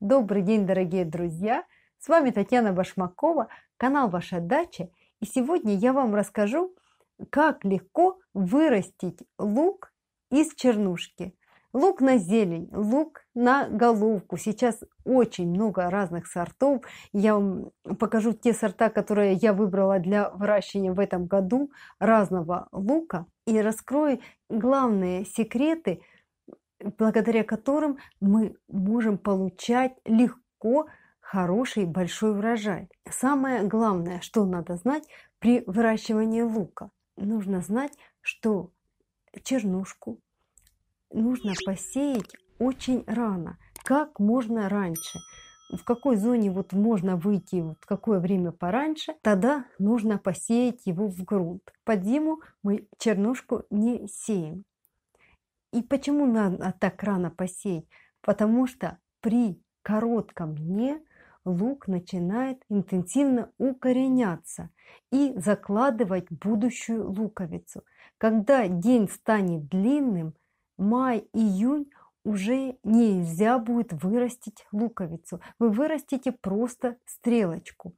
Добрый день, дорогие друзья! С вами Татьяна Башмакова, канал «Ваша дача». И сегодня я вам расскажу, как легко вырастить лук из чернушки. Лук на зелень, лук на головку. Сейчас очень много разных сортов. Я вам покажу те сорта, которые я выбрала для выращивания в этом году разного лука. И раскрою главные секреты – благодаря которым мы можем получать легко хороший большой урожай. Самое главное, что надо знать при выращивании лука, нужно знать, что чернушку нужно посеять очень рано, как можно раньше. В какой зоне вот можно выйти, вот какое время пораньше, тогда нужно посеять его в грунт. Под зиму мы чернушку не сеем. И почему надо так рано посеять? Потому что при коротком дне лук начинает интенсивно укореняться и закладывать будущую луковицу. Когда день станет длинным, май-июнь уже нельзя будет вырастить луковицу. Вы вырастите просто стрелочку.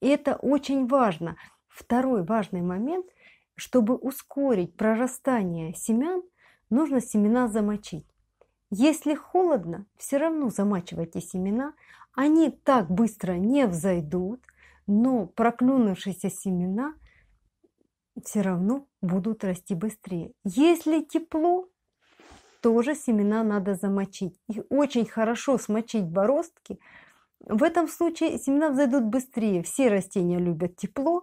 это очень важно. Второй важный момент, чтобы ускорить прорастание семян – нужно семена замочить. Если холодно, все равно замачивайте семена. Они так быстро не взойдут, но проклюнувшиеся семена все равно будут расти быстрее. Если тепло, тоже семена надо замочить. И очень хорошо смочить бороздки. В этом случае семена взойдут быстрее. Все растения любят тепло,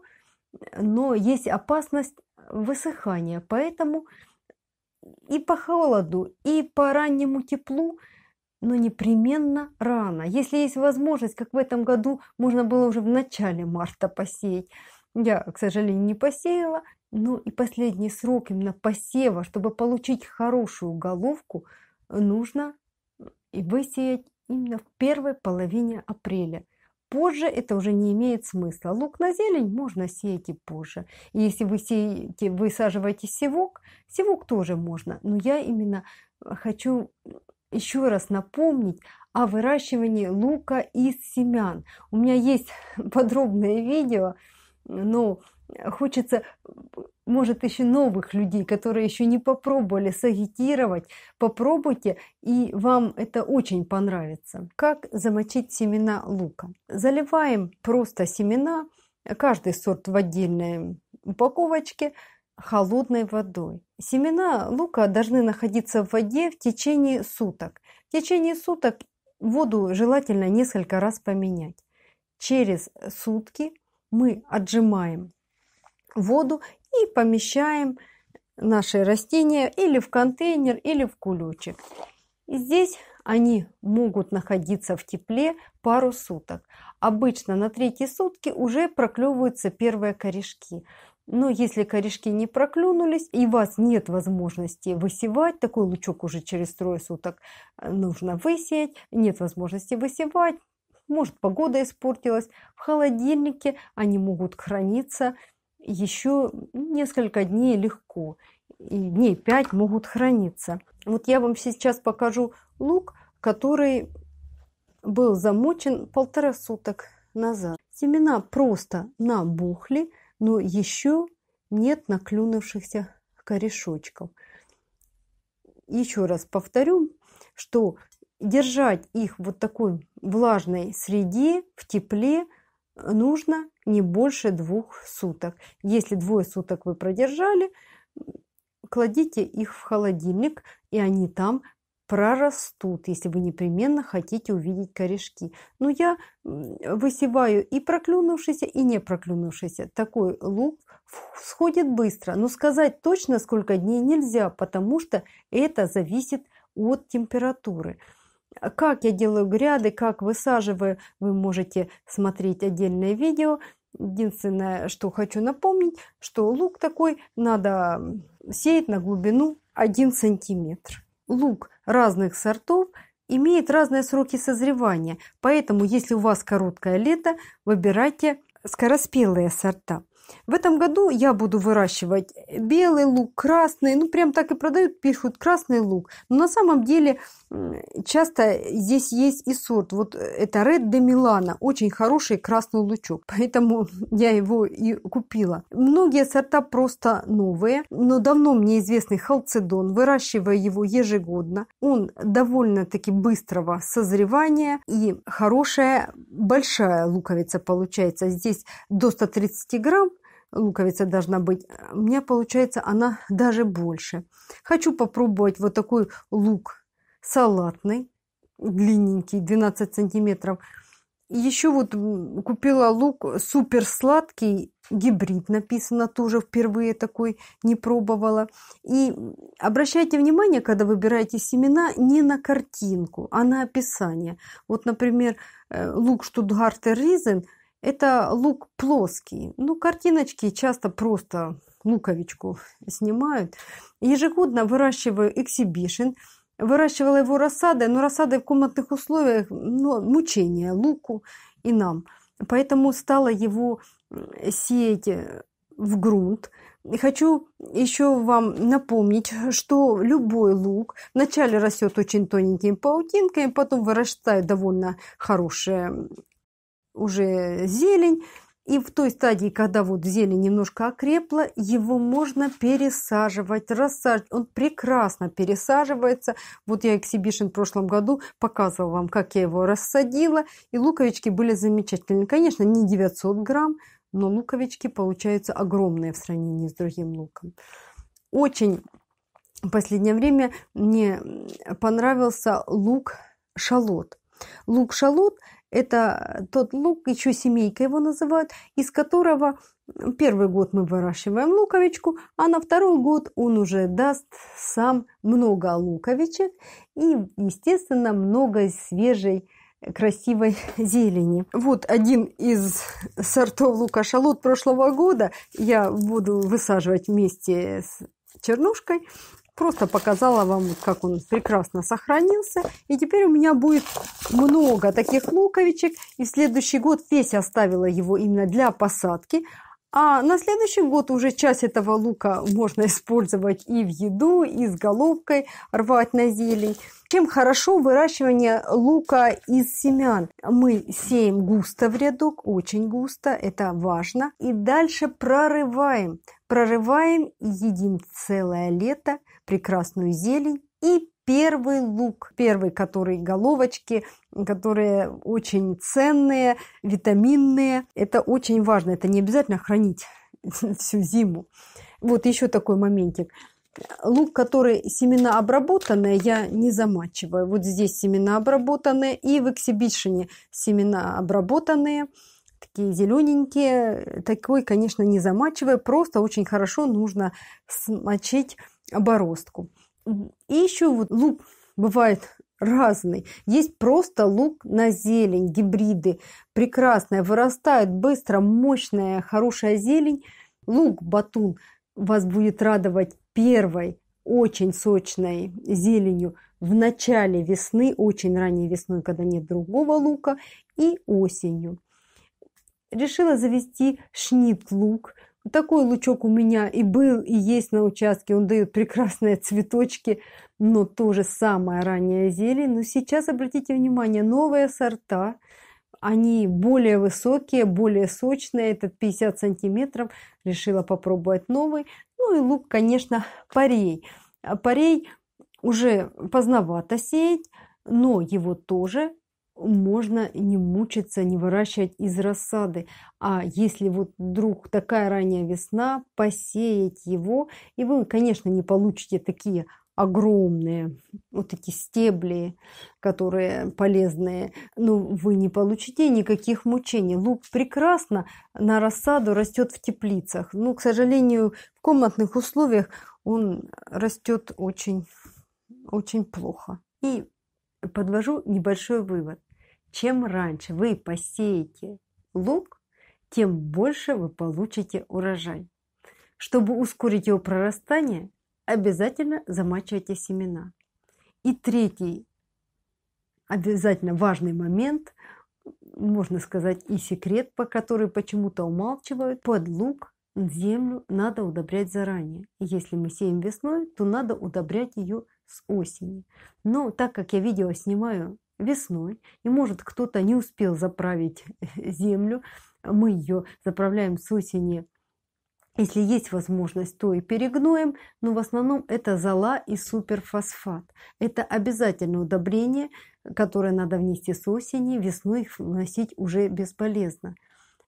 но есть опасность высыхания. Поэтому и по холоду, и по раннему теплу, но непременно рано. Если есть возможность, как в этом году, можно было уже в начале марта посеять. Я, к сожалению, не посеяла, но и последний срок именно посева, чтобы получить хорошую головку, нужно и высеять именно в первой половине апреля позже это уже не имеет смысла. Лук на зелень можно сеять и позже. И если вы сеете, высаживаете севок, севок тоже можно. Но я именно хочу еще раз напомнить о выращивании лука из семян. У меня есть подробное видео, но хочется, может, еще новых людей, которые еще не попробовали сагитировать. Попробуйте, и вам это очень понравится. Как замочить семена лука? Заливаем просто семена, каждый сорт в отдельной упаковочке, холодной водой. Семена лука должны находиться в воде в течение суток. В течение суток воду желательно несколько раз поменять. Через сутки мы отжимаем воду и помещаем наши растения или в контейнер, или в кулючек. И здесь они могут находиться в тепле пару суток. Обычно на третьи сутки уже проклевываются первые корешки. Но если корешки не проклюнулись и у вас нет возможности высевать, такой лучок уже через трое суток э, нужно высеять, нет возможности высевать, может погода испортилась, в холодильнике они могут храниться еще несколько дней легко, и дней 5 могут храниться. Вот я вам сейчас покажу лук, который был замочен полтора суток назад. Семена просто набухли, но еще нет наклюнувшихся корешочков. Еще раз повторю, что держать их в вот такой влажной среде, в тепле – нужно не больше двух суток. Если двое суток вы продержали, кладите их в холодильник, и они там прорастут, если вы непременно хотите увидеть корешки. Но ну, я высеваю и проклюнувшийся, и не проклюнувшийся. Такой лук сходит быстро, но сказать точно сколько дней нельзя, потому что это зависит от температуры. А как я делаю гряды, как высаживаю, вы можете смотреть отдельное видео. Единственное, что хочу напомнить, что лук такой надо сеять на глубину 1 сантиметр. Лук разных сортов имеет разные сроки созревания, поэтому если у вас короткое лето, выбирайте скороспелые сорта. В этом году я буду выращивать белый лук, красный, ну прям так и продают, пишут красный лук. Но на самом деле часто здесь есть и сорт. Вот э, это Red de Milano, очень хороший красный лучок, поэтому я его и купила. Многие сорта просто новые, но давно мне известный халцедон, выращивая его ежегодно. Он довольно-таки быстрого созревания и хорошая большая луковица получается. Здесь до 130 грамм, луковица должна быть. У меня получается она даже больше. Хочу попробовать вот такой лук салатный, длинненький, 12 сантиметров. Еще вот купила лук супер сладкий, гибрид написано тоже впервые такой не пробовала. И обращайте внимание, когда выбираете семена, не на картинку, а на описание. Вот, например, э, лук Штутгартер Ризен – это лук плоский. Ну, картиночки часто просто луковичку снимают. Ежегодно выращиваю эксибишн. Выращивала его рассадой, но рассадой в комнатных условиях ну, мучение луку и нам. Поэтому стала его сеять э, в грунт. Хочу еще вам напомнить, что любой лук вначале растет очень тоненькими паутинками, потом вырастают довольно хорошие уже зелень. И в той стадии, когда вот зелень немножко окрепла, его можно пересаживать, рассаживать. Он прекрасно пересаживается. Вот я эксибишн в прошлом году показывала вам, как я его рассадила. И луковички были замечательные. Конечно, не 900 грамм, но луковички получаются огромные в сравнении с другим луком. Очень в последнее время мне понравился лук шалот. Лук шалот это э, тот лук, еще семейка его называют, из которого первый год мы выращиваем луковичку, а на второй год он уже даст сам много луковичек и, естественно, много свежей э, красивой зелени. Вот один из сортов лука шалот прошлого года я буду высаживать вместе с чернушкой. Просто показала вам, как он прекрасно сохранился. И теперь у меня будет много таких луковичек. И в следующий год весь оставила его именно для посадки. А на следующий год уже часть этого лука можно использовать и в еду, и с головкой рвать на зелень. Чем хорошо выращивание лука из семян? Мы сеем густо в рядок, очень густо, это важно. И дальше прорываем. Прорываем и едим целое лето прекрасную зелень и первый лук, первый, который головочки, которые очень ценные, витаминные. Это очень важно, это не обязательно хранить всю зиму. Вот еще такой моментик. Лук, который семена обработанные, я не замачиваю. Вот здесь семена обработанные и в эксибишене семена обработанные такие зелененькие. Такой, конечно, не замачивая, просто очень хорошо нужно смочить бороздку. И еще вот лук бывает разный. Есть просто лук на зелень, гибриды. Прекрасная, вырастает быстро, мощная, хорошая зелень. Лук-батун вас будет радовать первой очень сочной зеленью в начале весны, очень ранней весной, когда нет другого лука, и осенью. Решила завести шнит лук. Такой лучок у меня и был, и есть на участке. Он дает прекрасные цветочки, но тоже самое ранняя зелень. Но сейчас обратите внимание, новые сорта, они более высокие, более сочные. Этот 50 сантиметров. Решила попробовать новый. Ну и лук, конечно, парей. А парей уже поздновато сеять, но его тоже можно не мучиться, не выращивать из рассады. А если вот вдруг такая ранняя весна, посеять его, и вы, конечно, не получите такие огромные, вот эти стебли, которые полезные, но вы не получите никаких мучений. Лук прекрасно на рассаду растет в теплицах. Но, к сожалению, в комнатных условиях он растет очень, очень плохо. И подвожу небольшой вывод. Чем раньше вы посеете лук, тем больше вы получите урожай. Чтобы ускорить его прорастание, обязательно замачивайте семена. И третий обязательно важный момент, можно сказать и секрет, по который почему-то умалчивают, под лук землю надо удобрять заранее. Если мы сеем весной, то надо удобрять ее с осени. Но так как я видео снимаю весной, и может кто-то не успел заправить землю, мы ее заправляем с осени если есть возможность, то и перегноем, но в основном это зола и суперфосфат. Это обязательное удобрение, которое надо внести с осени, весной их вносить уже бесполезно.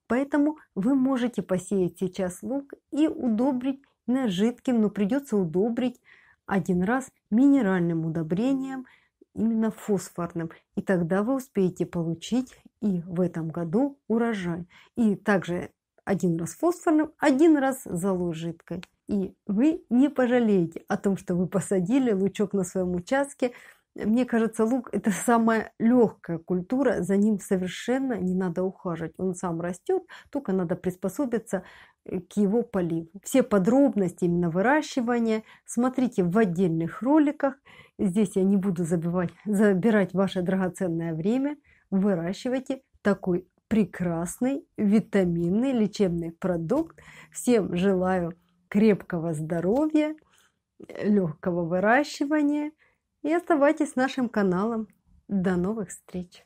Поэтому вы можете посеять сейчас лук и удобрить на жидким, но придется удобрить один раз минеральным удобрением – именно фосфорным, и тогда вы успеете получить и в этом году урожай. И также один раз фосфорным, один раз золой жидкой. И вы не пожалеете о том, что вы посадили лучок на своем участке. Мне кажется, лук – это самая легкая культура, за ним совершенно не надо ухаживать. Он сам растет, только надо приспособиться Э, к его поливу. Все подробности именно выращивания смотрите в отдельных роликах. Здесь я не буду забивать, забирать ваше драгоценное время. Выращивайте такой прекрасный витаминный лечебный продукт. Всем желаю крепкого здоровья, легкого выращивания и оставайтесь с нашим каналом. До новых встреч!